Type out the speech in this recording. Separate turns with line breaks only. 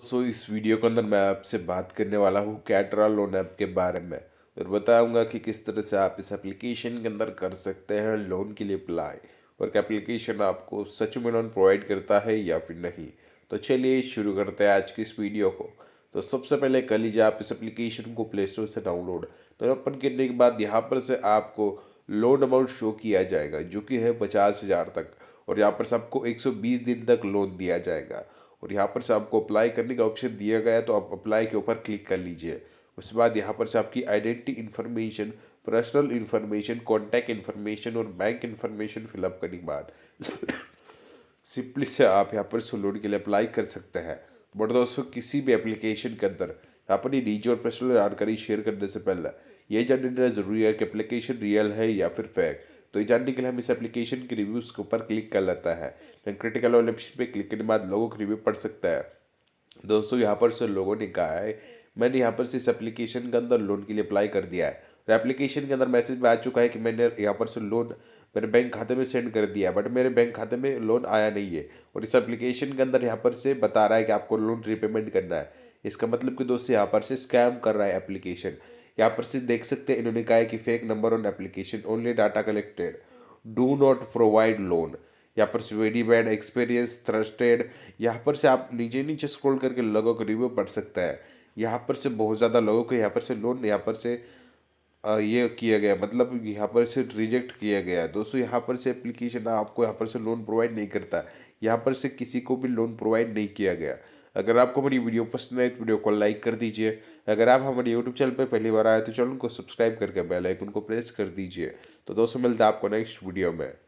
दोस्तों इस वीडियो के अंदर मैं आपसे बात करने वाला हूँ कैटरा लोन ऐप के बारे में और बताऊंगा कि किस तरह से आप इस एप्लीकेशन के अंदर कर सकते हैं लोन के लिए अप्लाई और क्या एप्लीकेशन आपको सच में लोन प्रोवाइड करता है या फिर नहीं तो चलिए शुरू करते हैं आज की इस वीडियो को तो सबसे पहले कर लीजिए आप इस एप्लीकेशन को प्ले स्टोर से डाउनलोड तो ओपन करने के बाद यहाँ पर से आपको लोन अमाउंट शो किया जाएगा जो कि है पचास हज़ार तक और यहाँ पर से आपको बीस दिन तक लोन दिया जाएगा और यहाँ पर से आपको अप्लाई करने का ऑप्शन दिया गया तो आप अप्लाई के ऊपर क्लिक कर लीजिए उसके बाद यहाँ पर से आपकी identity information personal information contact information और बैंक इन्फॉर्मेशन फिलअप करने के बाद सिंपली से आप यहाँ पर इसको लोन के लिए अप्लाई कर सकते हैं बट दोस्तों किसी भी एप्लीकेशन के अंदर यहाँ पर निजी और पर्सनल जानकारी शेयर करने से पहले यह जानना जरूरी है कि एप्लीकेशन रियल है या फिर फेक तो ये जानने के लिए हम इस एप्लीकेशन के रिव्यूज़ के ऊपर क्लिक कर लेता है देन क्रिटिकल ऑल ऑप्शन पे क्लिक करने के बाद लोगों का रिव्यू पढ़ सकता है दोस्तों यहाँ पर से लोगों ने कहा है मैंने यहाँ पर से इस एप्लीकेशन के अंदर लोन के लिए अप्लाई कर दिया है और एप्लीकेशन के अंदर मैसेज में आ चुका है कि मैंने यहाँ पर से लोन मेरे बैंक खाते में सेंड कर दिया बट मेरे बैंक खाते में लोन आया नहीं है और इस एप्लीकेशन के अंदर यहाँ पर से बता रहा है कि आपको लोन रीपेमेंट करना है इसका मतलब कि दोस्तों यहाँ पर से स्कैम कर रहा है एप्लीकेशन यहाँ पर सिर्फ देख सकते हैं इन्होंने कहा है कि fake number on application only data collected do not provide loan यहाँ पर से वेरी बैड एक्सपीरियंस थ्रस्टेड यहाँ पर से आप नीचे नीचे स्क्रॉल करके लोगों का रिव्यू पढ़ सकता है यहाँ पर से बहुत ज़्यादा लोगों को यहाँ पर से लोन यहाँ पर से ये किया गया मतलब यहाँ पर से रिजेक्ट किया गया दोस्तों यहाँ पर से एप्लीकेशन आपको यहाँ पर से लोन प्रोवाइड नहीं करता यहाँ पर से किसी को भी लोन प्रोवाइड नहीं किया गया अगर आपको मेरी वीडियो पसंद आए तो वीडियो को लाइक कर दीजिए अगर आप हमारे यूट्यूब चैनल पर पहली बार आए तो चैनल को सब्सक्राइब करके बेल आइकन को प्रेस कर दीजिए तो दोस्तों मिलता है आपको नेक्स्ट वीडियो में